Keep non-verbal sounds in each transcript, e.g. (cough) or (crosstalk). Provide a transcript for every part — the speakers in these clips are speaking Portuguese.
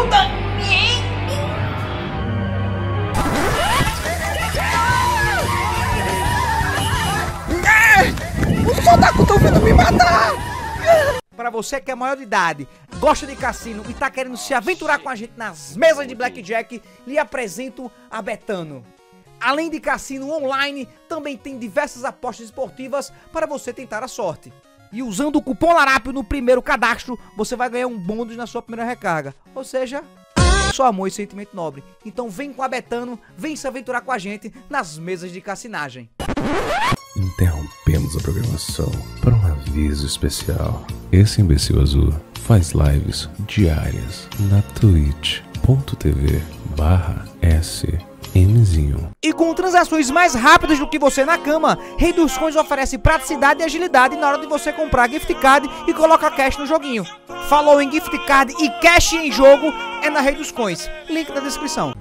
ajuda! vindo é! me matar! Para você que é maior de idade, gosta de cassino e tá querendo se aventurar com a gente nas mesas de blackjack, lhe apresento a Betano. Além de cassino online, também tem diversas apostas esportivas para você tentar a sorte. E usando o cupom Larápio no primeiro cadastro, você vai ganhar um bônus na sua primeira recarga. Ou seja, só amor e sentimento nobre. Então vem com a Betano, vem se aventurar com a gente nas mesas de cassinagem. Interrompemos a programação para um aviso especial. Esse imbecil azul faz lives diárias na twitch.tv barra Mzinho. E com transações mais rápidas do que você na cama, Rei dos Coins oferece praticidade e agilidade na hora de você comprar gift card e colocar cash no joguinho. Falou em gift card e cash em jogo é na Rei dos Coins. Link na descrição.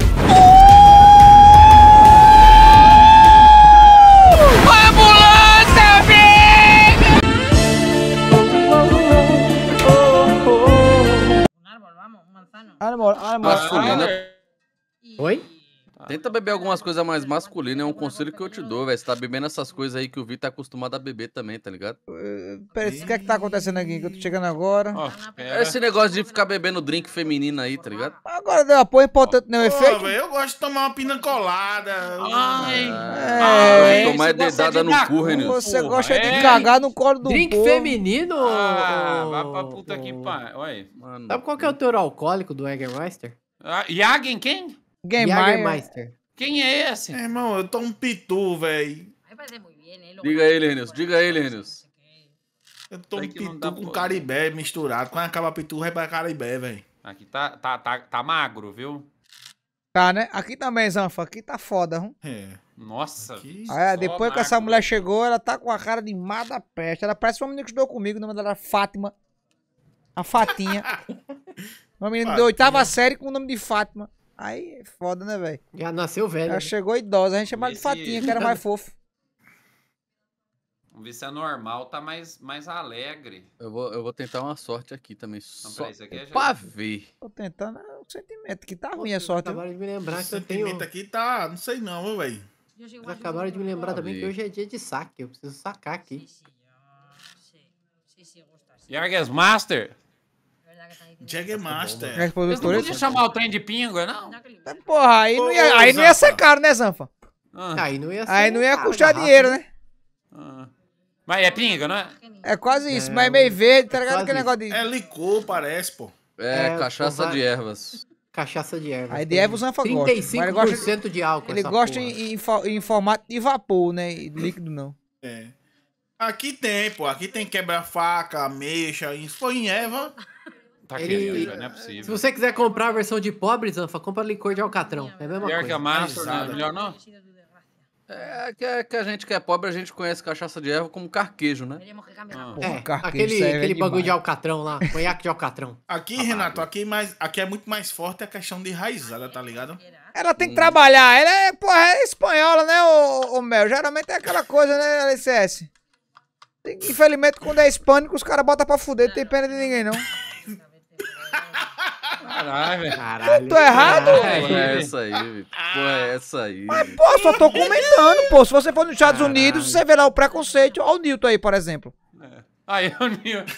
Tenta beber algumas coisas mais masculinas, é um conselho que eu te dou, velho. Você tá bebendo essas coisas aí que o Vi tá acostumado a beber também, tá ligado? Uh, peraí, o que é que tá acontecendo aqui? Que eu tô chegando agora. Oh, Esse negócio de ficar bebendo drink feminino aí, tá ligado? Agora deu apoio importante, não é efeito? eu gosto de tomar uma pina colada. Ai. É, é, é tomar dedada no cu, Renil. Você gosta de é? cagar no colo do Drink povo. feminino? Ah, vai pra puta que pariu. Sabe qual que é o teor alcoólico do Jägermeister? Ah, Jagen quem? Game Master. Quem é esse? É, irmão, eu tô um pitu, velho. Né, é diga aí, Lênios. Diga aí, Lênios. Eu tô um pitu com caribé misturado. Quando acaba pitu, vai pra caribé, velho. Aqui tá, tá, tá, tá magro, viu? Tá, né? Aqui também, Zanfa. Aqui tá foda, hum? É. Nossa. Aqui Aí, depois que essa mulher chegou, ela tá com a cara de mada peste. Ela parece uma menina que estudou comigo. O nome dela era Fátima. A Fatinha. (laughs) uma menina Fatinha. da oitava série com o nome de Fátima. Aí é foda, né, velho? Já nasceu velho. Já né? chegou idosa, a gente chamava é de fatinha, que era é mais (laughs) fofo. Vamos ver se é normal tá mais, mais alegre. Eu vou, eu vou tentar uma sorte aqui também. Não, só isso aqui é já... pra ver. Tô tentando é o sentimento, que tá ruim a sorte. Acabaram de me lembrar o que eu tenho... O sentimento aqui tá... Não sei não, velho. Acabaram de me lembrar também que hoje é dia de saque. Eu preciso sacar aqui. Yargas Master! Jagger tá Master. Eu não podia chamar o trem de pinga, não? Porra, aí, Pô, não, ia, aí não ia ser caro, né, Zanfa? Ah. Aí não ia, aí não ia custar né? dinheiro, né? Ah. Mas é pinga, não é? É quase isso, é, mas é meio é verde, tá ligado? Aquele negócio de. É licor, parece, pô. É, é cachaça de ervas. Cachaça de ervas. Aí de ervas não gosta. 35% gosta, de álcool. Ele gosta em, em, em, formato de vapor, né? E líquido não. É. Aqui tem, pô. Aqui tem quebra-faca, ameixa, isso foi em erva tá ele... querendo, não é possível. Se você quiser comprar a versão de pobre, Zanfa, compra licor de alcatrão. É a mesma Pior coisa. que a Master, não né? melhor não? É que, é que, a gente que é pobre, a gente conhece cachaça de erva como carquejo, né? É ah. Porra, é, carquejo, aquele, é aquele bagulho de alcatrão lá, conhaque de alcatrão. (laughs) Aqui, Renato, aqui, mais, aqui é muito mais forte a questão de raizada, tá ligado? Ela tem que hum. trabalhar, ela é, porra, é espanhola, né, o, o Mel? Geralmente é aquela coisa, né, LCS? Infelizmente, quando é hispânico, os caras botam pra fuder, não tem pena de ninguém, não. Caralho, velho. Tô errado? Caralho, é, pô, é essa aí, velho. Pô, é essa aí. Mas, pô, só tô comentando, pô. Se você for nos Estados Caralho. Unidos, você vê lá o preconceito. Olha o Newton aí, por exemplo. É. Aí, o Newton.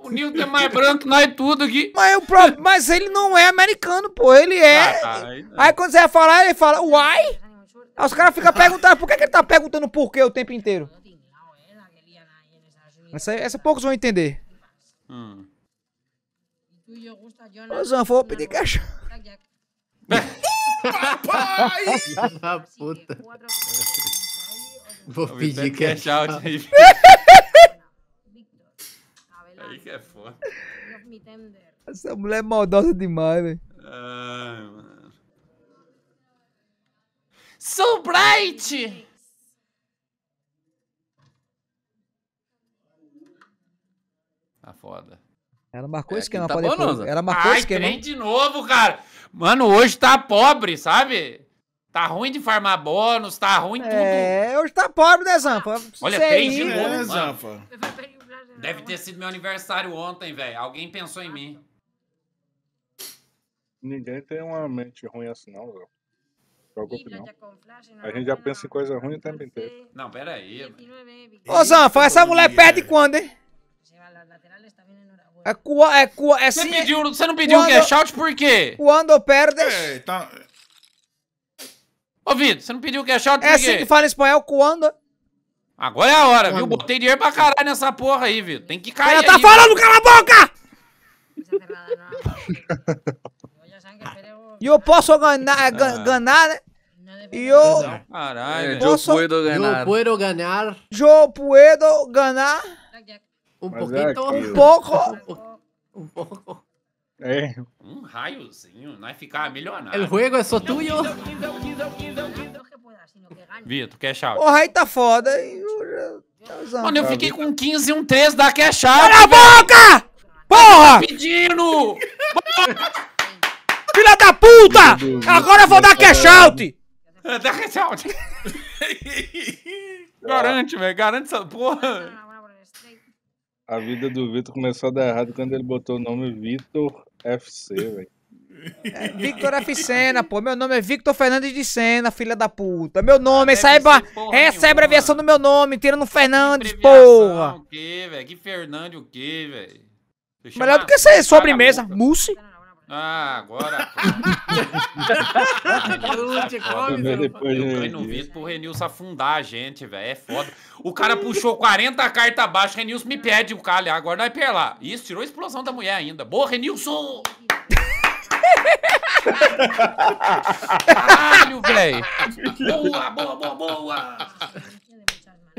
O Newton é mais branco que nós tudo aqui. Mas, eu, mas ele não é americano, pô. Ele é. Ah, tá, aí quando você vai falar, ele fala, why? Aí os caras ficam perguntando, por que, que ele tá perguntando por quê o tempo inteiro? Essa, essa poucos vão entender. Hum. Nós vamos pedir cachorro. Papai! Ah, puta. Vou pedir cash out aí. que é foda. Essa mulher é maldosa demais, velho. Ai, So bright! Tá foda. Ela marcou é, esquema tá pra depois. Ela marcou Ai, esquema. Trem de novo, cara. Mano, hoje tá pobre, sabe? Tá ruim de farmar bônus, tá ruim é, tudo. É, hoje tá pobre, né, Zampa? Olha, bem é de novo, é, Zampa. Deve ter sido meu aniversário ontem, velho. Alguém pensou em mim. Ninguém tem uma mente ruim assim, não, velho. A gente já pensa em coisa ruim o tempo inteiro. Não, peraí. Ô, Zanfa, essa mulher perde quando, hein? É, cua, é, cua, é você, pediu, você não pediu quando, o cash out por quê? Quando perdes... Eita. Eh, Ô, Vitor, você não pediu o cash out por é quê? É assim que fala em espanhol, quando... Agora é a hora, quando? viu? Botei dinheiro pra caralho nessa porra aí, Vitor. Tem que cair Ela tá aí, falando, viu? cala a boca! E eu posso ganhar, eh, ah. ganhar, né? É e eu... Caralho. Posso... É, eu posso ganhar. Eu posso ganhar. Um Mas pouquinho. É então, um pouco. Um pouco. É. Um raiozinho, vai é ficar milionário. O jogo é só tuyo. Vitor, cash out. O raio tá foda. Eu Mano, eu tá fiquei com 15 e um 13 da cash out. Cala a boca! Porra! Pedindo! (laughs) Filha da puta! Agora eu vou dar é cash out! Dá cash é out! (laughs) garante, velho. Garante essa porra. A vida do Vitor começou a dar errado quando ele botou o nome Vitor FC, velho. É, Victor F. Senna, né, pô. Meu nome é Victor Fernandes de Senna, filha da puta. Meu ah, nome, ah, saiba. Essa é a abreviação do meu nome, tirando Fernandes, que porra. O quê, velho? Que Fernandes o quê, velho? Melhor do que ser sobremesa. Mousse. Ah, agora. Lute, come, depois, eu ganho no vídeo pro Renilson afundar a gente, velho. É foda. O cara puxou 40 cartas abaixo, Renilson me pede o cara agora vai perlar. Isso, tirou a explosão da mulher ainda. Boa, Renilson! Caralho, velho! Boa, boa, boa, boa!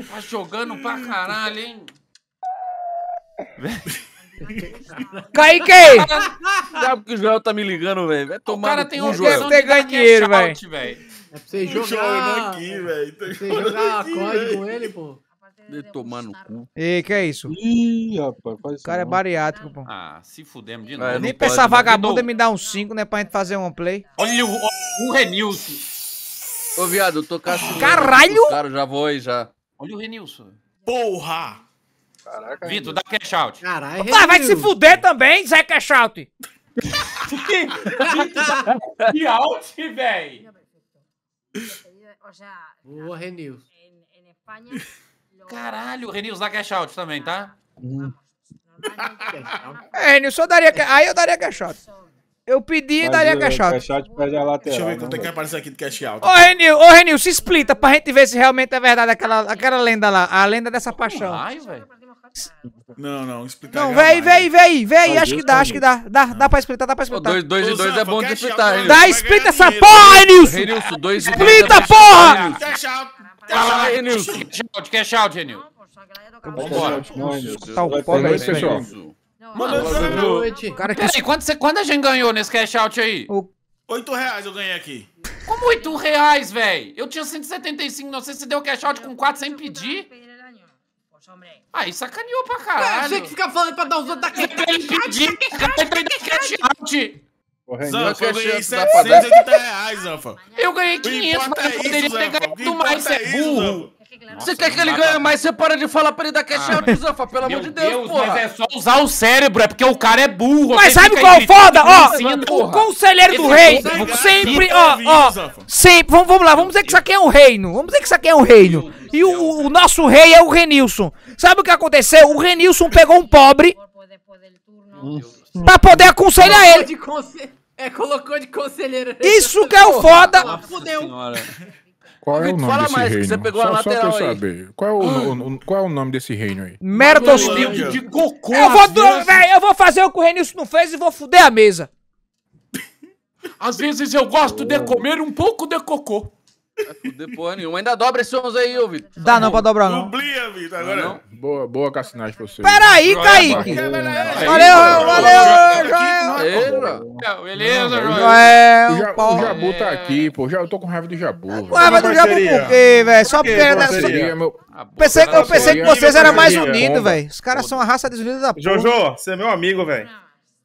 Tá jogando pra caralho, hein? (laughs) Kaique! Sabe que o Joel tá me ligando, velho? Vai tomar. O cara tem um jogo. Deve ter ganho dinheiro, velho. É pra você jogar. jogando aqui, velho. Você jogar aqui, código com ele, pô. De tomar no cu. E que é isso? Ih, rapaz, faz O cara é não. é bariátrico, pô. Ah, se fudemos de ah, novo. Nem pra essa né? vagabunda me dar um 5, né? Pra gente fazer um play. Olha o, o Renilson. Ô, viado, eu tô caçando. Caralho! Cara, já vou aí já. Olha o Renilson. Porra! Caraca. Vitor, dá cash out. Caralho. Ah, vai se fuder também, Zé Cash out. que, (laughs) que, que out, velho. Boa, Renil. Caralho, Renil, dá cash out também, tá? Hum. É, Renil, só daria. Aí eu daria cash out. Eu pedi e daria cash out. Cash out perde a lateral. Deixa eu ver né, quanto é que aparece aqui do cash out. Ô, Renil, ô, Renil, se explita pra gente ver se realmente é verdade aquela, aquela lenda lá. A lenda dessa tá paixão. Ai, velho. Não, não, explitar. Não, é vem, vem, vem, vem, acho que dá, tá acho que dá. Dá, dá pra explicar, dá pra explicar. 2 dois, 2 é bom de explicar, hein? Dá, explica essa porra, Renilson! Renilson, 2 e 2. Explita, porra! Cash out, cash out, Renilson. Cash out, cash Renilson. Vambora. Tá o pó, é aí, pessoal. Mano, boa noite. Peraí, quanto, quando a gente ganhou nesse cash out aí? O... 8 reais eu ganhei aqui. Como 8 reais, véi? Eu tinha 175, não sei se você deu cash out com 4 sem pedir. Ah, e sacaneou pra é, caralho. É, achei que fica falando pra dar os outros da Você tem que pedir, você tem que cash out. Zanfa, eu ganhei 780 reais, Zanfa. Eu ganhei 500, mas eu poderia ter ganhado mais, você é burro. Nossa, é Você quer que ele ganhe mais? Você para de falar pra ele dar cash ah, zafa. pelo amor de Deus, Deus Mas é só usar o cérebro, é porque o cara é burro. Mas sabe qual é foda? Ó, assim, o é conselheiro do rei sempre, ó, ó, sempre, vamos lá, vamos dizer que isso aqui é um reino, vamos dizer que isso aqui é um reino. E o, o nosso rei é o Renilson. Sabe o que aconteceu? O Renilson pegou um pobre pra poder aconselhar ele. É, colocou de conselheiro. Isso que é o foda. Fudeu. Qual é o nome fala desse mais, reino? Que você pegou só, a lateral só pra eu saber. Qual é, o, ah. o, o, qual é o nome desse reino aí? Meritostil. De cocô. Eu vou, eu vou fazer o que o Renilson não fez e vou fuder a mesa. Às vezes eu gosto oh. de comer um pouco de cocô. Tá Depois nenhuma. Ainda dobra esse 11 aí, ô Vitor. Dá não pra dobrar, não. Dublia, Vitor. É agora não. Boa, boa cassinagem pra você. Peraí, Kaique. Valeu, valeu, Joel. Beleza, é, Joel. o Jabu tá aqui, pô. Eu tô com raiva do Jabu. Com raiva do Jabu por quê, velho? Só porque... É eu ah, pensei que vocês eram mais unidos, velho. Os caras são a raça desunida da porra. Jojo, você é meu amigo, velho.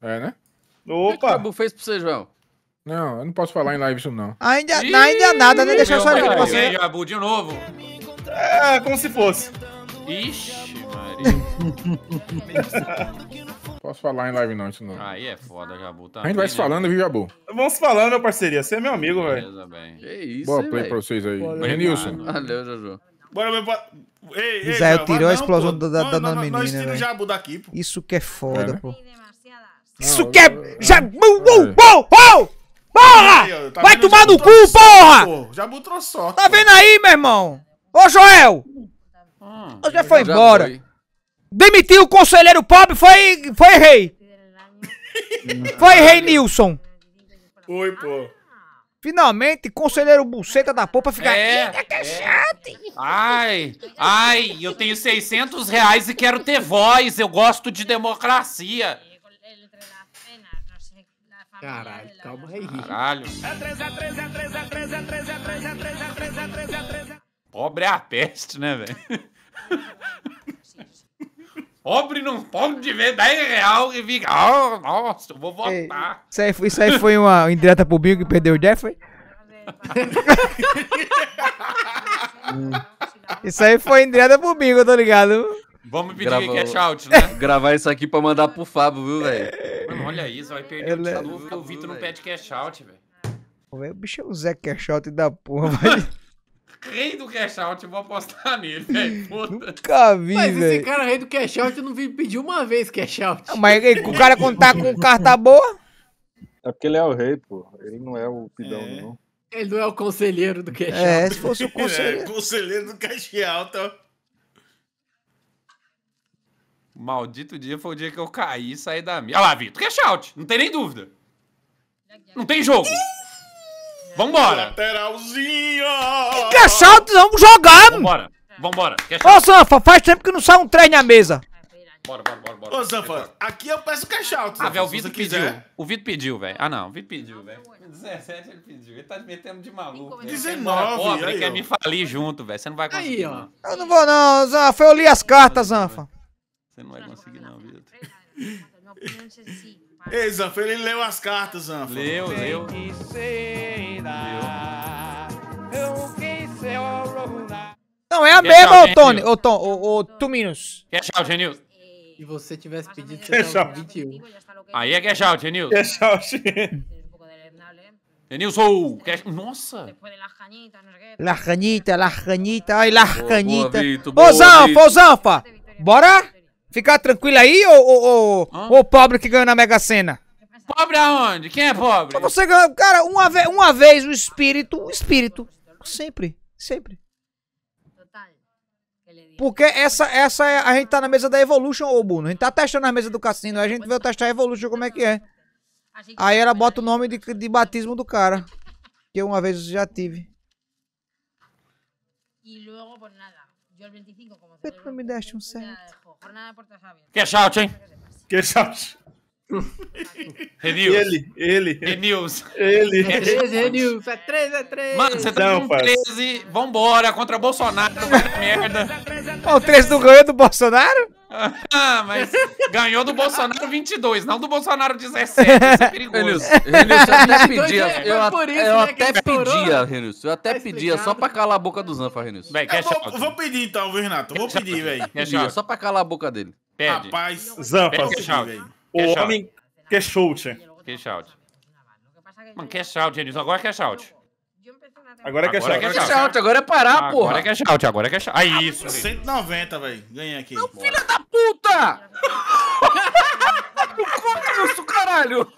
É, né? Opa. O que o Jabu fez pra você, João? Não, eu não posso falar em live isso não. Ainda, Ih, ainda nada, né? Deixa eu só ver você. Aí, Abu, de novo. É, como se fosse. Ixi, Maria. (laughs) posso falar em live não, isso não. Aí é foda, Jabu. Tá a gente vai se né? falando, viu, Jabu? Vamos falando, meu parceria. Você é meu amigo, velho. Beleza, bem. Que isso, Boa play véio. pra vocês aí. Renilson. Valeu, Jojo. Bora, meu Ei, ei, Israel tirou não, a explosão pô. da, da, da menina. Nós tiramos o né? jabu daqui, pô. Isso que é foda, é, né? pô. Isso que é. Jabu! Uou, uou, uou! Porra! Aí, tá Vai tomar no cu, porra! já botou só. Tá vendo aí, meu irmão? Ô, Joel! já ah, foi já embora. Foi. Demitiu o conselheiro pobre, foi, foi rei. (laughs) foi rei Nilson. Foi, pô. Finalmente, conselheiro buceta da porra fica. ficar... É, é. Ai, ai, eu tenho 600 reais e quero ter voz, eu gosto de democracia. Caralho, calma aí. Caralho. Pobre é a peste, né, velho? Pobre não pode ver 10 real e fica, oh, nossa, eu vou votar. Isso aí, isso aí foi uma indireta pro Bingo que perdeu o Jeffrey? Isso aí foi indireta pro Bingo, tô ligado. Vamos pedir cash out, né? (laughs) Gravar isso aqui pra mandar pro Fábio, viu, velho? Mano, olha isso, vai perder Ele... É o porque o Vitor não pede cash out, velho. O bicho é o Zé cash out da porra, velho. (laughs) rei do cash out, eu vou apostar nele, velho. Nunca vi, Mas véio. esse cara, rei do cash out, eu não vi pedir uma vez cash out. Ah, mas o cara contar tá com carta boa... É porque ele é o rei, pô. Ele não é o pidão, é. não. Ele não é o conselheiro do cash é, out. É, se fosse o (laughs) é, conselheiro... É, conselheiro do cash out, ó. Maldito dia foi o dia que eu caí e saí da minha. Olha lá, Vitor, cash shout. não tem nem dúvida. Não tem jogo. Vambora. Lateralzinho. Cash shout? vamos jogar. Vambora, vambora. Ô, Sanfa, faz tempo que não sai um trem na mesa. Bora, bora, bora, bora. Ô, Zanfa, aqui eu peço cash shout. Ah, velho, o Vitor pediu. O Vitor pediu, velho. Ah, não, o Vitor pediu, velho. 17 ele pediu. Ele tá me metendo de maluco. 19, é pobre, aí, quer me falir junto, velho. Você não vai conseguir. Aí, ó. Não. Eu não vou, não, Zanfa. Eu li as cartas, Zanfa. Você não vai conseguir, não, Vitor. (laughs) Ei, Zanfa, ele leu as cartas, Zanfa. Leu, leu. Não, é a mesma, ô Tony. Ô, Tom, ô, ô, tu Cash out, Genil. Se você tivesse pedido, você tava 21. Aí é cash out, Genil. Cash out. Genilson! Nossa! Larcanita, Larcanita, ai, Larcanita. Ô, Zanfa, ô, Zanfa! Bora? Ficar tranquilo aí, ô, ô, ô, ô pobre que ganhou na Mega Sena. Pobre aonde? Quem é pobre? Você ganhou, cara, uma, ve uma vez o espírito, o espírito. Sempre, sempre. Porque essa, essa é, a gente tá na mesa da Evolution, ô Bruno. A gente tá testando a mesa do cassino, a gente veio testar a Evolution como é que é. Aí ela bota o nome de, de batismo do cara. Que uma vez já tive. E luego, por nada. 25, como Por que não me deste um certo? jornada de puertas abiertas. Que Xauchi? Que Xauchi? É Ele, ele. É Ele. É 13, é 3, é 3. Mano, você tá com 13. Vambora, contra Bolsonaro. Tá merda. Ó, o 13 não ganhou do Bolsonaro? Ah, mas ganhou do Bolsonaro 22, não do Bolsonaro 17. (laughs) Isso é perigoso. Renilson, é. eu até (laughs) pedia. Eu, a, isso, eu né, até pedia, Renilson. Eu até tá pedia só pra calar a boca do Zanfa, Renilson. Bem, eu vou, vou, pedir então, viu, Renato? Vou pedir, velho. Só pra calar a boca dele. Pede. Rapaz, Zanfa, o homem cash out. Cash out. Mano, cash out, Renilson. Agora cash out. Agora é cash agora É cash out. Agora é parar, agora porra. Agora é cash out, agora é cash out. Aí, ah, isso. 190, velho. Ganhei aqui. Meu filho da puta! (laughs) Não conta, Nilson, caralho!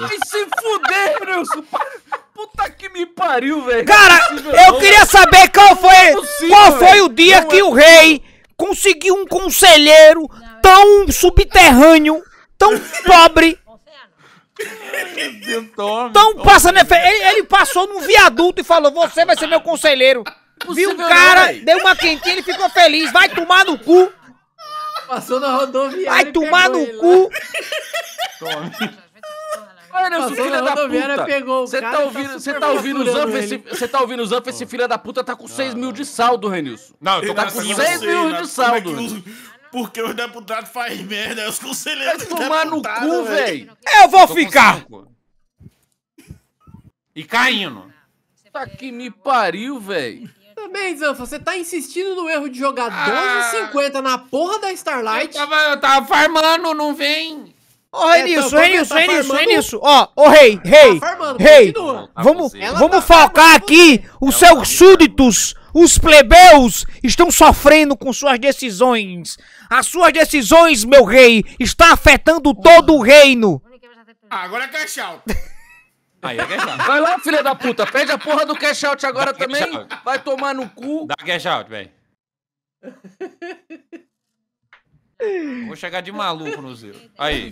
Vai se fuder, Nilson! Puta que me pariu, velho! Cara, é eu queria saber qual é foi, qual foi o dia que é o rei conseguiu um conselheiro tão subterrâneo, tão (laughs) pobre então passa, né? Ele, ele passou num viaduto e falou: Você vai ser meu conselheiro. Viu um cara, deu uma quentinha, ele ficou feliz. Vai tomar no cu. Passou na rodoviária. Vai tomar no cu. Mano, da puta. você tá, tá ouvindo, você tá ouvindo os up, esse, você tá ouvindo os up, esse filho da puta tá com 6 mil de saldo, Renilson. Não, eu tô tá com 6 mil né? de é saldo porque os deputados fazem merda, os conselheiros. Vai tomar no cu, velho. É, eu vou eu ficar! E caindo. Tá que me pariu, velho. Também, Zanfa, você tá insistindo no erro de jogar ah, 12,50 na porra da Starlight. Eu tava, eu tava farmando, não vem. Ô, isso, é, isso, é isso. Ó, ô, rei, tá rei, rei. Tá vamos, vamos tá falcar aqui os tá seus súditos os plebeus estão sofrendo com suas decisões. As suas decisões, meu rei, está afetando todo o reino. Ah, agora é cash out. (laughs) Aí é cash out. Vai lá, filha da puta. Pede a porra do cash out agora Dá também. Out. Vai tomar no cu. Dá cash out, velho. (laughs) Vou chegar de maluco no Zero. Aí.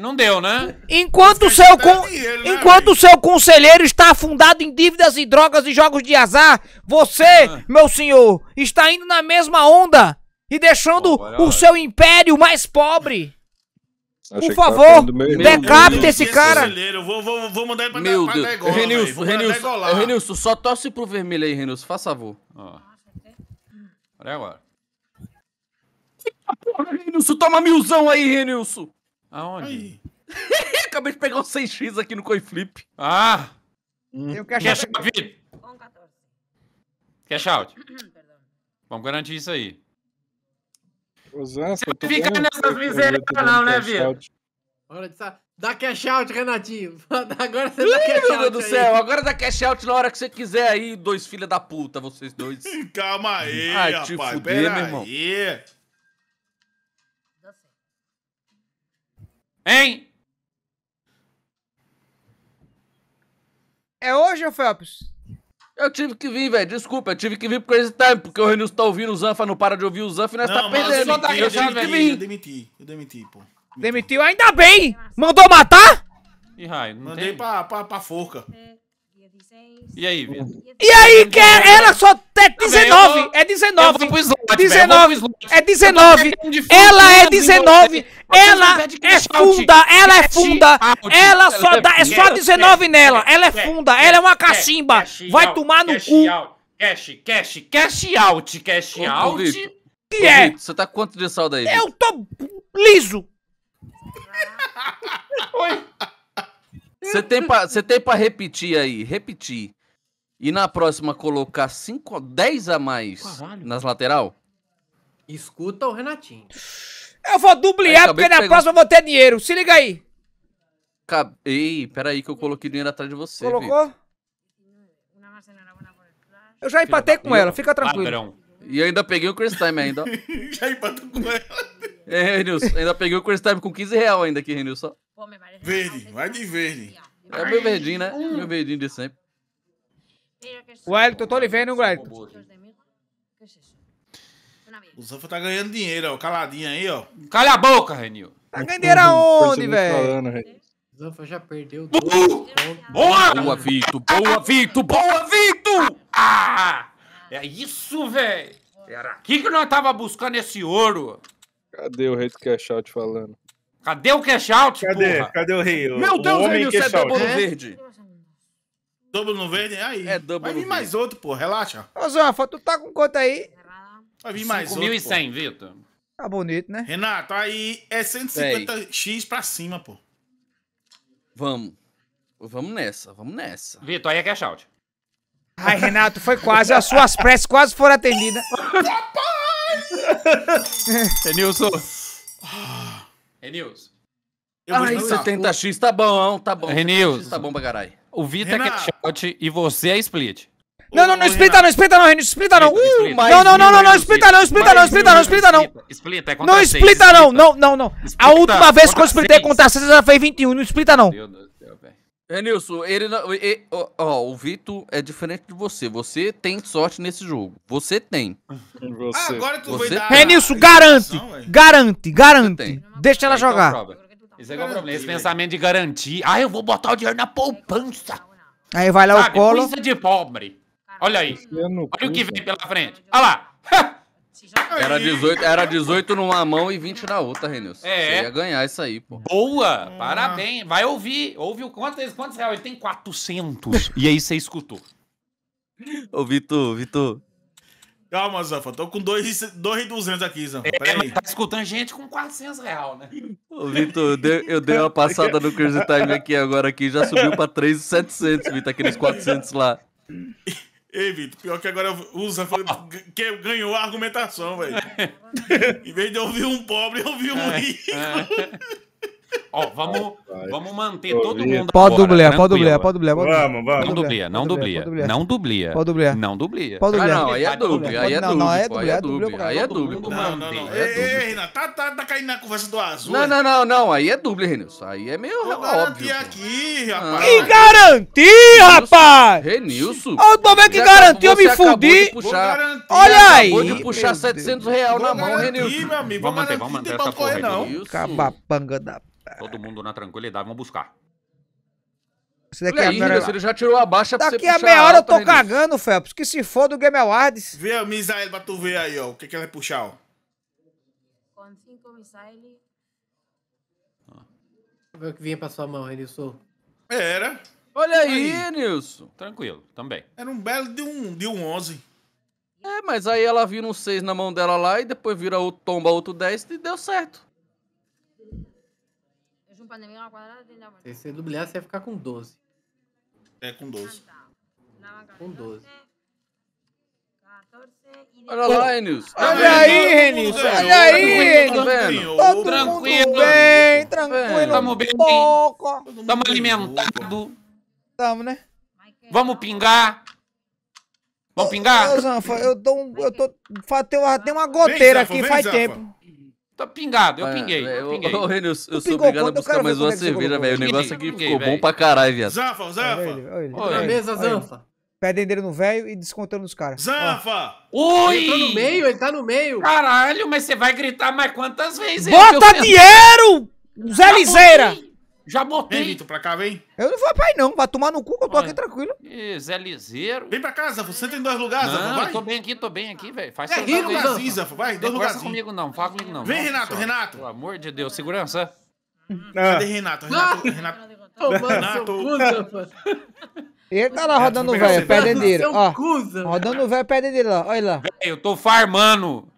não deu, né? Enquanto o seu, tá con... Né, enquanto o seu conselheiro está afundado em dívidas e drogas e jogos de azar, você, ah. meu senhor, está indo na mesma onda e deixando o seu império mais pobre. Achei Por favor, decapita esse cara. Eu vou, vou, vou mandar ele pra Meu Deus. Pra Renilson, Renilson, Renilson, só torce pro vermelho aí, Renilson, faz favor. Olha agora porra, Renilson, toma milzão aí, Renilson. Aonde? (laughs) Acabei de pegar um 6x aqui no CoinFlip. Ah! Hum. Eu Cash out, Cash out. Vamos garantir isso aí. Você não fica bem, nessas misérias não, né, Vitor? Dá cash out, Renatinho. (laughs) Agora você Ih, dá cash out. Meu Deus do céu, agora dá cash out na hora que você quiser aí, dois filha da puta, vocês dois. (laughs) Calma aí, Ai, rapaz. Te fuder, meu irmão. Aí. Hein? É hoje, ô Phelps? Eu tive que vir, velho. Desculpa, eu tive que vir por Crazy Time, porque o Renilson tá ouvindo o Zanfa, não para de ouvir o Zanfa e nós tá não, tá perdendo. Eu, eu, tive que vir. eu demiti, eu demiti, pô. Demitiu, ainda bem! Mandou matar? Ih, raio, Mandei tem... pra, pra, pra forca. É. E aí, Vitor? E aí, que é? era só até 19. Tá é 19. Slot, 19. é 19. Ela é 19. Ela é funda. Ela é funda. Ela só dá. É só 19 nela. Ela é funda. Ela é uma cachimba. Vai tomar no cu. Cash, cash, cash out, cash out. Que é? Você tá quanto de saldo aí? Eu tô liso. Oi. Você tem pra, você tem para repetir aí, repetir. E na próxima colocar 5, 10 a mais Caralho. nas lateral? Escuta o Renatinho. Eu vou duplicar porque na pegou... próxima eu vou ter dinheiro. Se liga aí. Cab... Ei, peraí que eu coloquei dinheiro atrás de você. Colocou? Eu já empatei com ela, fica tranquilo. Padrão. E ainda peguei o Chris Time ainda. (laughs) já empatou com ela. É, Renilson, ainda peguei o Chris Time com 15 real ainda aqui, Renilson. Come Verde, vai de verde. É o meu verdinho, né? Hum. Meu verdinho de sempre. O Elton, tô lhe vendo, Elton. O Zanfa tá ganhando dinheiro, ó. Caladinho aí, ó. Cala a boca, Renil. Tá ganhando dinheiro aonde, tá velho? Zanfa já perdeu dois uh! Boa! Boa, Vito! Boa, Vito! Boa, Vito! Ah! É isso, velho! Era aqui que nós tava buscando esse ouro! Cadê o Red Cash Out falando? Cadê o cash out? Cadê? Porra? Cadê o rei? Meu Deus, o homem Emílio, você é double no é? verde. Double no verde? É aí. É double. Vai vir mais outro, pô. Relaxa. Ô, Zofa, tu tá com conta aí? Vai vir mais 5. outro. 1.100, Vitor. Tá bonito, né? Renato, aí é 150x pra cima, pô. Vamos. Vamos nessa, vamos nessa. Vitor, aí é cash out. Ai, Renato, foi quase. As suas preces quase foram atendidas. Rapaz! Denilson. (laughs) Ah. Renils. Eu Ai, 70x tá bom, tá bom. Renils. Tá bom pra caralho. O Vita Renan. é catshot e você é split. Não, não, não explita não, explita não, Renils, explita não. Uh, não, não, não, não, não, não, explita não, explita não, explita não. Explita, é contra Não explita não, não, não, não. A última vez que eu explitei contra 6, ela fez 21, não explita não. Meu Deus. É, Nilson, ele não. Ele, ó, ó, o Vitor é diferente de você. Você tem sorte nesse jogo. Você tem. (laughs) Você. Ah, agora tu você... vai dar. Renilson, é, garante! Garante, garante! garante. Deixa ela é jogar. Esse é, o problema. Esse pensamento de garantir. Ah, eu vou botar o dinheiro na poupança. Aí vai lá Sabe, o colo. Coisa de pobre. Olha aí. Olha o que vem pela frente. Olha lá. (laughs) (laughs) Era 18, era 18 numa mão e 20 na outra, Renilson. É. Você ia ganhar isso aí, pô. Boa! Ah. Parabéns. Vai ouvir. Ouviu quantos, quantos reais? Ele tem 400. e aí você escutou. (laughs) Ô, Vitor, Vitor. Calma, Zafa. Tô com 2,200 aqui, Zafa. É, tá escutando gente com 400 real, né? Ô, Vitor, eu dei, eu dei uma passada no Crazy Time aqui agora, aqui já subiu pra 3,700, Vitor, aqueles 400 lá. (laughs) Ei, Vitor, pior que agora usa. Que ganhou a argumentação, velho. (laughs) em vez de ouvir um pobre, eu ouvi um é, rico. É. Ó, vamos, vamos manter todo mundo. Pode dublar, pode dublar, pode dublar. Vamos, vamos. Não dublia, não dublia. Não dublia. Pode dublar. Não dublia. Pode dublar. Ah, não, aí é dublia. Aí é dublia. Aí é dublia. Aí é, é dublia. É é não, não, não. Ei, Renan, tá, tá, tá caindo na conversa do azul. Não, não, não, não. Aí é dublia, Renilson. Aí é meio óbvio. aqui, rapaz. Que garanti rapaz! Renilson. Olha o momento que garantiu, eu me fudi. Olha aí. Pode puxar 700 reais na mão, Renilson. Vamos manter, vamos manter essa porra aí. Cabapanga da Todo mundo na tranquilidade, vamos buscar. Esse daqui é aí, agora... ele já tirou a baixa pra Daqui a meia hora eu tô né, cagando, Felps. Que se for do Game Awards. Vê a Misael pra tu ver aí, ó. O que, que ela vai puxar, ó. Com cinco Misael. Vê o que vinha pra sua mão aí, Nilson. Era. Olha aí, aí, Nilson. Tranquilo, também. Era um belo de um, de um 11. É, mas aí ela vira um 6 na mão dela lá e depois vira outro, tomba outro 10 e deu certo pra é mim, quadrada tem da Se você dublar, você vai ficar com 12. É, com 12. Ah, tá. Com 12. Então, 14 é Olha lá, Renilson. Ah, Olha aí, Renilson. Olha aí, Renilson. Tá Todo tranquilo. bem, tranquilo. Tamo tá bem. Pouco. Tamo alimentado. Tamo, né? Vamos pingar. Vamos pingar? Eu, Zanfa, eu, dou eu tô. Tem uma goteira aqui faz tempo. Tá pingado, eu é, pinguei. eu, pinguei. Ô, Renilson, eu, eu sou obrigado a buscar mais uma é cerveja, velho. O negócio aqui ficou bom pra caralho, viado. Zanfa, Zanfa. Olha mesa, Zanfa. Pedem dele no velho e descontando nos caras. Zanfa! Ó. Ele tá no meio, ele tá no meio. Caralho, mas você vai gritar mais quantas vezes? Bota dinheiro! Zé Liseira! Já botei. Vem, Vitor, pra cá, vem. Eu não vou aí não. Vai tomar no cu que eu tô Olha. aqui tranquilo. Ih, Zé Liseiro. Vem pra casa, você tem dois lugares, não, vai. eu tô bem aqui, tô bem aqui, velho. Faz é, ri no lugarzinho, Zafo, vai, dois lugares. Não comigo não, fala comigo não. Vem, Nossa, Renato, senhora. Renato. Pelo amor de Deus, segurança. Ah. Cadê Renato? Renato, ah! Renato. Renato. Ele tá lá rodando o velho, perdendo dele. Ó, rodando o velho, perdendo dele lá. Olha lá. Eu tô farmando.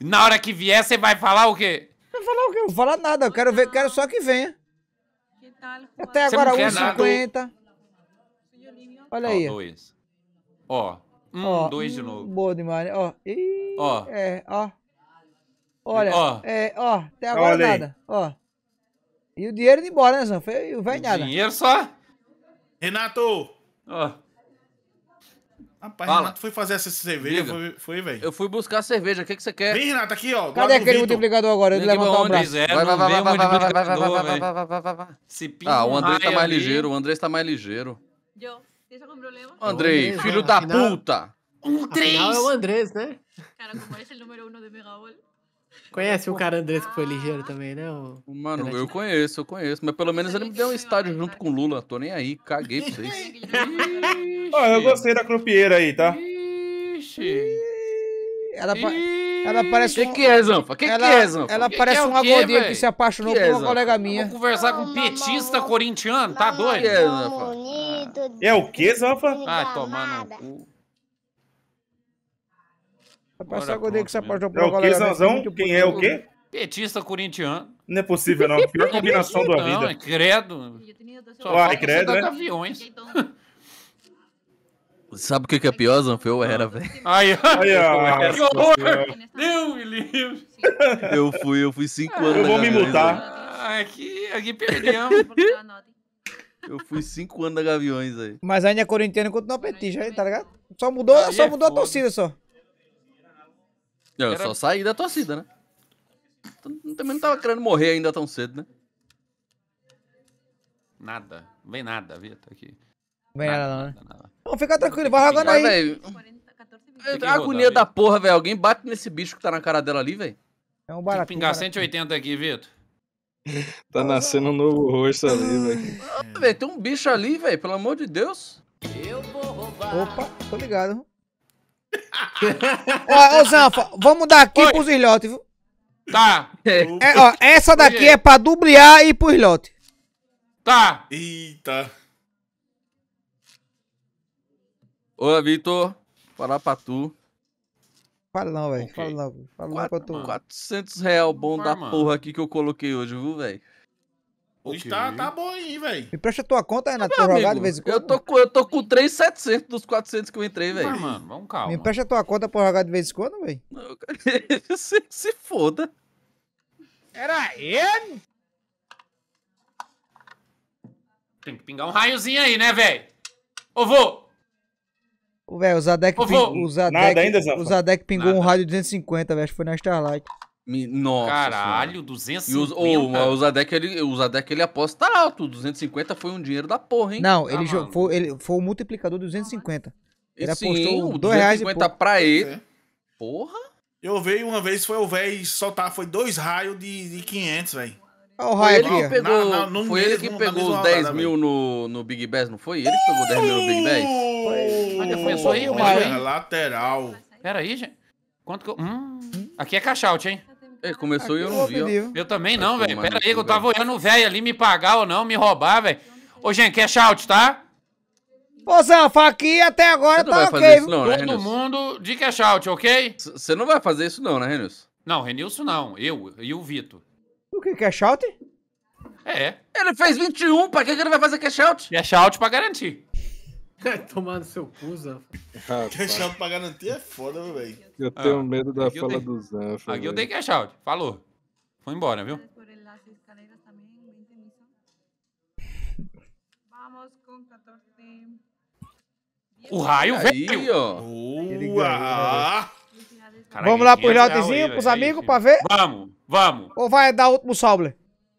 Na hora que vier, você vai falar o quê? Vai falar o quê? Não vou falar nada. Eu quero ver, quero só que venha. Até assim. agora 1,50. Olha aí. Ó, dois. Ó, um, dois de novo. Boa demais. Ó, ó. É, ó. Olha, ó. É, ó, até agora Olha nada. Ó. E o dinheiro de embora, né, Zanfa? Foi o velho nada. Dinheiro só? Renato! Ó. Rapaz, Fala. Renato foi fazer essa cerveja, foi, velho. Eu fui buscar a cerveja, o que, que você quer? Vem, Renato, aqui, ó. Cadê aquele multiplicador agora? Ele levantou um braço. É, vai, vai, vai, vai, vai, vai, vai, vai, vai, vai, vai, vai, vai, vai. Ah, o Andrés tá mais ligeiro, o Andrés tá mais ligeiro. Eu, deixa algum problema? Andrei, filho né? da puta! Um três! Afinal é o Andrés, né? Cara, como é o número 1 de Mega Ball? Conhece o cara Andrés que foi ligeiro também, né? O... Mano, eu conheço, eu conheço. Mas pelo menos ele me deu um estádio junto com o Lula. Tô nem aí, caguei pra vocês. Ó, oh, eu gostei da cropieira aí, tá? Ixi. Ela, pa... ela parece o um... que é, Zanfa? Que ela... que é, Zanfa? Ela parece que é uma gordinha que se apaixonou que por uma colega minha. Vamos conversar com um petista corintiano, tá doido? Que é, Zanfa? É o que, Zanfa? Ah, tomando no cu. Rapaz, Agora quando é que se né? apaixonou por É o quê, né? Zanzão? Quem é o quê? Petista corintiano. Não é possível, não. Pior (laughs) combinação da vida. Não, é credo. Só ah, é credo, né? aviões. Sabe o que é pior, Zanfeu? Era, ah. velho. Ai, ai, (laughs) que horror! Deus me livre! Eu fui, eu fui cinco anos. Eu vou me multar. Aqui, aqui perdemos. (laughs) Eu fui cinco anos da Gaviões aí. Mas ainda é corintiano e continua petista, tá ligado? Só mudou, só é mudou a torcida, só. Eu era... só saí da torcida, né? Então, também não tava querendo morrer ainda tão cedo, né? Nada. Não vem nada, Vitor, tá aqui. Não vem nada, não, né? Nada, nada. Bom, fica tranquilo, vai jogando aí. Véio, a agonia rodar, da porra, velho. Alguém bate nesse bicho que tá na cara dela ali, velho. É um barato. Pingar 180 aqui, Vitor. (laughs) tá nascendo um novo rosto ali, ah, velho. Ah, tem um bicho ali, velho. Pelo amor de Deus. Eu vou roubar. Opa, tô ligado ó, ô Zanfa, vamos dar aqui Oi. pros ilhotes, viu? Tá. É, ó, essa daqui Oi, é. é pra dublar e pro ilhote. Tá. Eita. Ô, Vitor, falar pra tu. Fala não, velho. Okay. Fala não, fala não pra tu. 400 real bom da porra aqui que eu coloquei hoje, viu, velho? Okay. Tá, tá bom aí, velho. Empresta tua conta, Renato, ah, pra jogar de vez em quando. Eu tô com, eu tô com 3,700 dos 400 que eu entrei, velho. Mas, (laughs) mano, vamos calma. Me empresta tua conta pra jogar de vez em quando, velho? se, se foda. Era ele? Tem que pingar um raiozinho aí, né, velho? Ô, vô! Ô, velho, o Zadek, ping... o Zadek, Nada ainda, o Zadek pingou Nada. um de 250, velho. Acho que foi na Starlight. Nossa Caralho, senhora. 250. E o, o, o Zadek, ele, o Zadek, ele aposta alto. 250 foi um dinheiro da porra, hein? Não, ele, ah, jogou, foi, ele foi o multiplicador de 250. Ele Sim, apostou 2 reais e pra ele. É. Porra. Eu veio uma vez, foi o velho soltar, foi dois raios de, de 500, velho. Oh, foi ele que pegou, na, na, foi mesmo, ele que pegou os 10 mil no, no Big Bass, não foi? Ele que pegou 10 mil no Big Bass? Foi. Olha, foi só aí, eu, mas... Lateral. Pera aí, gente. Quanto que eu... Hum, aqui é cash out, hein? É, começou e eu não vi. É eu também não, velho. Pera aí, eu tava olhando o velho ali me pagar ou não, me roubar, velho. Ô, gente, cash out, tá? Ô, Zanfa, aqui até agora tá ok. Isso não, né, Todo mundo de cash out, ok? Você não vai fazer isso não, né, Renilson? Não, Renilson não. Eu e o Vitor. O que? Cash out? É. Ele fez 21, pra que que ele vai fazer cash out? Cash out pra garantir. (laughs) Tomar no seu cu, Zanfa. Cash pra garantir é foda, velho. Eu tenho ah, medo da fala dei... do Zanfa. Aqui véio. eu dei cash out. Falou. Foi embora, viu? O raio veio. Boa! vamos lá pro lotezinho, pros é amigos, pra ver? Vamos, vamos. Ou vai dar o último salve?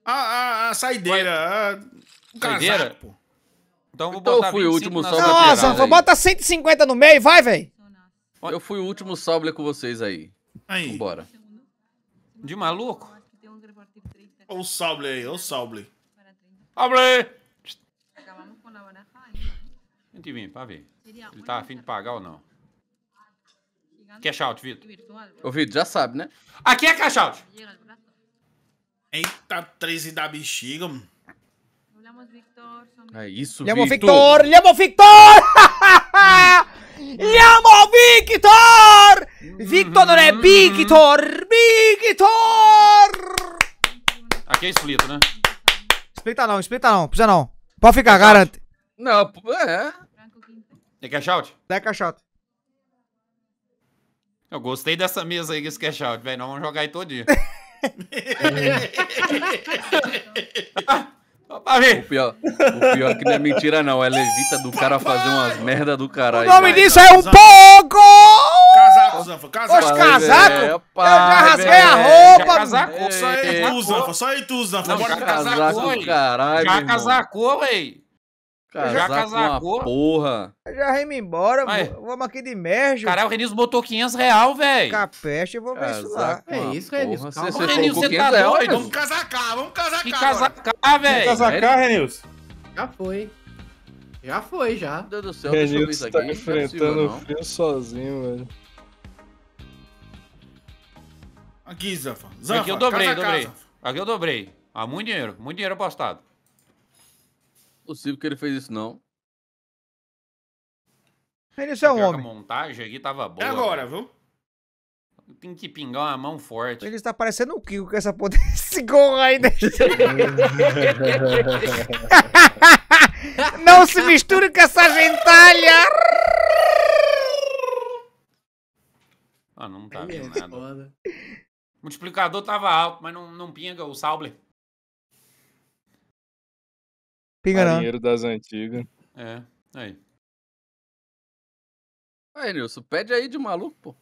A, ah, a, ah, a saideira. A, o casaco, então eu vou então botar eu fui o último sobre Nossa, vou bota 150 no meio, vai, velho. Eu fui o último sobre com vocês aí. Aí. Vambora. De maluco? Olha o Sable aí, olha o Sable. Sable! Gente, vem, pra ver. Ele tá afim de pagar ou não. Cash out, Vitor. Ô, Vitor, já sabe, né? Aqui é cash out. Eita, 13 da bexiga, mano. É isso, Liamo Victor! Victor! (laughs) Victor! Liamo Victor! Victor não é Victor! Victor! Aqui é explito, né? Explita não, explita não, precisa não. Pode ficar, é garante. Não, é. É cash out? É cash out. Eu gostei dessa mesa aí, esse cash out, velho. Nós vamos jogar aí todo dia. (laughs) (laughs) O pior, o pior é que não é mentira, não. É levita do cara fazer umas merda do caralho. O nome disso é um pouco! Casaco, Zanfa, casaco. Oxe, casaco? É, eu já rasguei a roupa. É, casaco, só aí é, tu, é, Zanfa, só aí tu, Zanfa. Bora casaco, caralho. Já casacou, velho já casacou. Porra. Já rimo embora, Mas... vamos aqui de merge. Caralho, o Renilson botou 500 real, velho. Capeste, eu vou ver isso lá. É isso, Renilson. Ô, Renilson, você tá doido? Vamos casacar, vamos casacar. Que casacar, velho. Casacar, Renilson. Já foi. Já foi, já. Meu Deus do céu, Renilson deixa eu isso tá aqui. É enfrentando o frio sozinho, velho. Aqui, Zafa. Zafa. aqui eu dobrei, casa, dobrei. Casa. Aqui eu dobrei. Ah, muito dinheiro, muito dinheiro apostado possível que ele fez isso, não. Ele é um homem. A montagem aqui tava é boa. É agora, viu? Tem que pingar uma mão forte. Ele está parecendo o Kiko com essa porra (laughs) desse gorro aí. (laughs) não se misture com essa gentalha! Ah, não tá vendo é nada. multiplicador tava alto, mas não, não pinga o Sauble. Pingará. das antigas. É, aí. Aí, Nilson, pede aí de maluco, pô.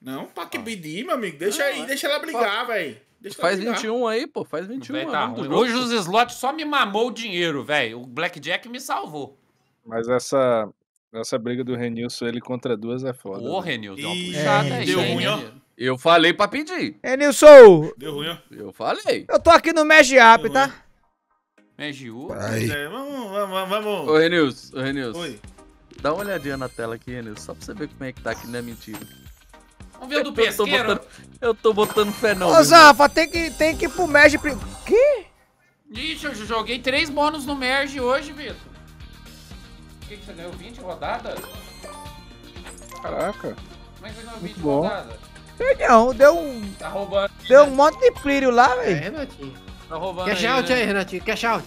Não, pra que pedir, ah. meu amigo? Deixa ah, aí, deixa ela brigar, velho. Faz brigar. 21 aí, pô, faz 21. Véio, tá ruim. Hoje os slots só me mamou o dinheiro, velho. O Blackjack me salvou. Mas essa, essa briga do Renilson, ele contra duas é foda. Ô, né? Renilson, é uma puxada aí. Deu ruim, ó. Eu falei pra pedir. Renilson! Deu ruim, ó. Eu falei. Eu tô aqui no Mesh App, tá? MGU? Né, Giu? É, vamos, vamos, vamos. Ô, Renilson, ô, Renilson. Oi. Dá uma olhadinha na tela aqui, Renilson, só pra você ver como é que tá aqui, não é mentira. Vamos ver o do pesqueiro. Eu tô botando, eu tô botando fé não. Ô, Zafa, tem que, tem que ir pro Merge... Que? Ixi, eu joguei três bônus no Merge hoje, Vitor. O que, que você ganhou? 20 rodadas? Caraca. Como é que você ganhou 20 rodadas? Perdão, deu um. Tá roubando. Deu né? um monte de plírio lá, velho. É, Renatinho. Tá cash aí, out né? aí, Renatinho. Cash out.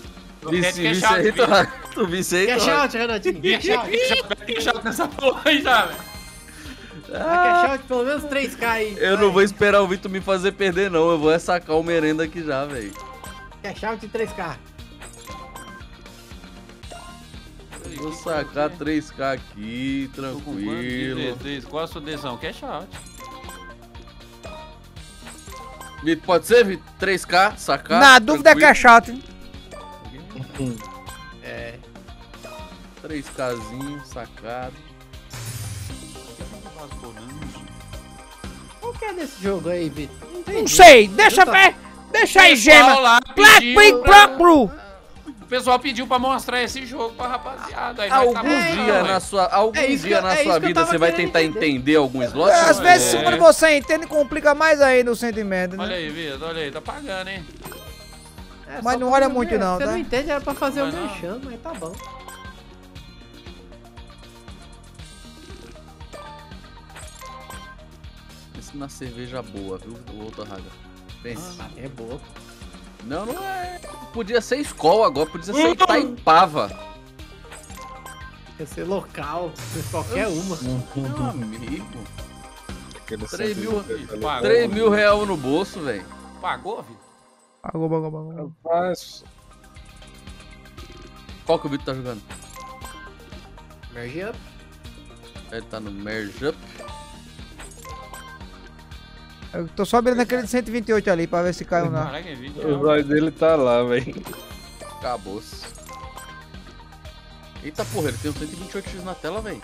Vice, vice aí, Torra. Tá tu vice aí, Cash tá out, Renatinho. (laughs) Cash out. Cash out nessa porra aí já, velho. Ah, cash out pelo menos 3k aí. Eu vai. não vou esperar o Vitor me fazer perder, não. Eu vou é sacar o merenda aqui já, velho. Cash out 3k. Vou sacar 3k aqui, tranquilo. 3, 3. Qual a sua adesão? Cash out. Vitor, Pode ser Vitor? 3K, sacar? Na dúvida é cash-out, (laughs) hein? É. 3Kzinho, sacado. O que é desse jogo aí, Vitor? Não sei, deixa, eu tô... deixa aí, Gema. Black Pink Pro Pro pessoal pediu pra mostrar esse jogo pra rapaziada. Aí algum dia na sua, algum é dia que, na é sua vida você vai tentar entender, entender alguns slots? É, às vezes, é. quando você entende, complica mais aí no sentimento, né? Olha aí, Vitor, olha aí, tá pagando, hein? É, mas não olha muito, não, tá? Você não entende, era pra fazer o um mas tá bom. Pensa na cerveja boa, viu? O outro Raga. Pensa, Ah, é boa. Não, não é. Podia ser escola agora, podia ser uhum. Itaipava. Podia ser local, qualquer uhum. uma. Meu uhum. amigo. 3 mil, 3 mil real no bolso, velho. Pagou, Vitor? Pagou, pagou, pagou. Rapaz. Qual que o Vitor tá jogando? Merge Up. Ele tá no Merge Up. Eu tô só abrindo aquele é. de 128 ali pra ver se caiu não. É o zóio né? dele tá lá, velho. Acabou-se. Eita porra, ele tem um 128x na tela, velho.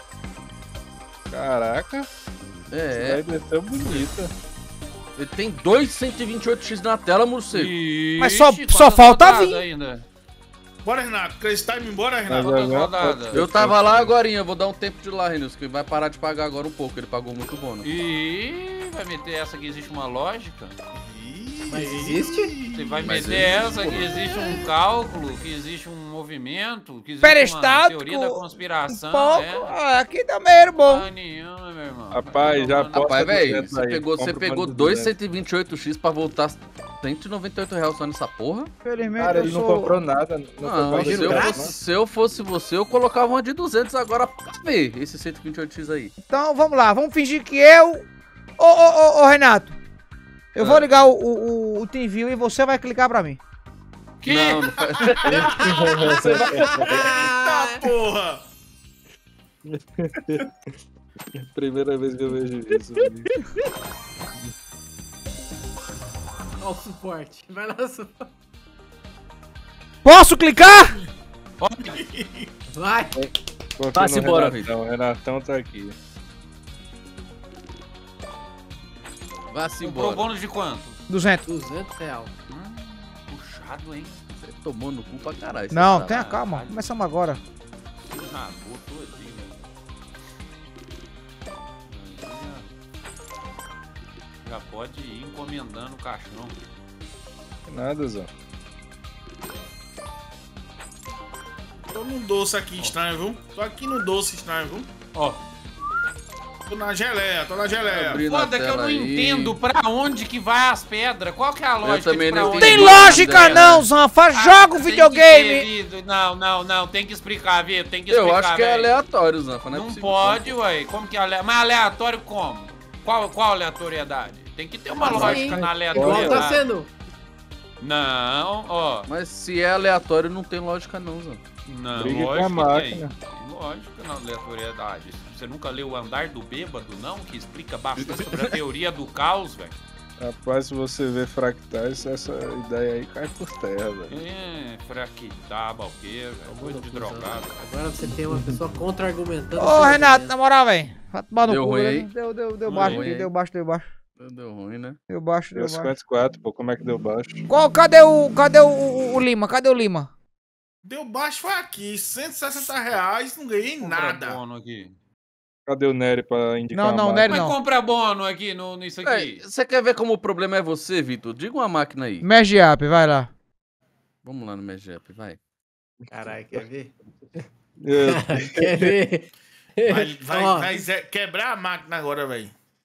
Caraca. É. é bonita. Ele tem dois 128x na tela, morcego. Mas só, tá só falta vir. Ainda. Bora, Renato. Crazy Time, bora, Renato. Eu tava lá agora, eu vou dar um tempo de lá, Renato. que vai parar de pagar agora um pouco. Ele pagou muito bônus. E vai meter essa que existe uma lógica? Mas existe? Você vai Mas meter existe, essa que existe um cálculo, que existe um movimento, que existe uma teoria da conspiração. Um pouco, é. ah, Aqui também era bom. Ah, nenhuma, meu irmão. Rapaz, já Rapaz, velho, você pegou, você pegou 2,128x pra voltar 198 reais só nessa porra? Felizmente Cara, ele sou... não comprou nada. Não, não comprou se, eu fosse, se, eu fosse, você, eu colocava uma de 200 agora pra ver esse 128x aí. Então, vamos lá. Vamos fingir que eu Ô, ô, ô, ô Renato, eu vou ah. ligar o, o, o TeamView e você vai clicar pra mim. Que? Não, não faz... (laughs) Eita porra! (laughs) Primeira vez que eu vejo isso. Olha o suporte. Vai lá, suporte. Posso clicar? Vai! Vai. Continua Passa embora, Renatão. Renatão tá aqui. Vá-se embora. Comprou bônus de quanto? 200. 200 real. Hum, puxado, hein? Você tomou no cu pra caralho. Não, tenha tá calma. Começamos agora. Ah, botou Já pode ir encomendando o caixão. Nada, Zé. Tô num doce aqui estranho, viu? Tô aqui no doce estranho, viu? Ó, Tô na geleia, tô na geleia. Foda que eu não aí. entendo pra onde que vai as pedras. Qual que é a lógica de pra onde? Tem lógica não, Zanfa. Ah, Joga o videogame. não, não, não. Tem que explicar, Vitor. Tem que explicar, Eu acho que é aleatório, Zanfa. Não, é não pode, ué. Como que é aleatório? Mas aleatório como? Qual, qual aleatoriedade? Tem que ter uma ah, lógica sim. na tá aleatoriedade. Igual tá sendo. Não, ó. Mas se é aleatório, não tem lógica não, Zanfa. Não, Brigue lógica tem. É lógica na aleatoriedade. Você nunca leu O Andar do Bêbado, não? Que explica bastante sobre a teoria do caos, velho. Rapaz, se você ver fractais, essa ideia aí cai por terra, velho. É, fractar, é tá coisa de tá drogado. Agora você tem uma pessoa contra-argumentando. Ô, Renato, na moral, velho. Vai no deu ruim, né? aí? Deu, deu, deu baixo, ruim, deu baixo, deu baixo. Deu ruim, né? Deu baixo, deu, deu 54, baixo. pô, como é que deu baixo? Qual, cadê o, cadê o, o, o Lima? Cadê o Lima? Deu baixo foi aqui, 160 reais, não ganhei Compra nada. Aqui. Cadê o Nery pra indicar? Não, não, Nery não. Mas compra bônus aqui no, nisso aqui. É, você quer ver como o problema é você, Vitor? Diga uma máquina aí. Mergiap, vai lá. Vamos lá no Mergiap, vai. Caralho, quer ver? (laughs) quer ver? Vai, vai, vai, quebrar a máquina agora, velho.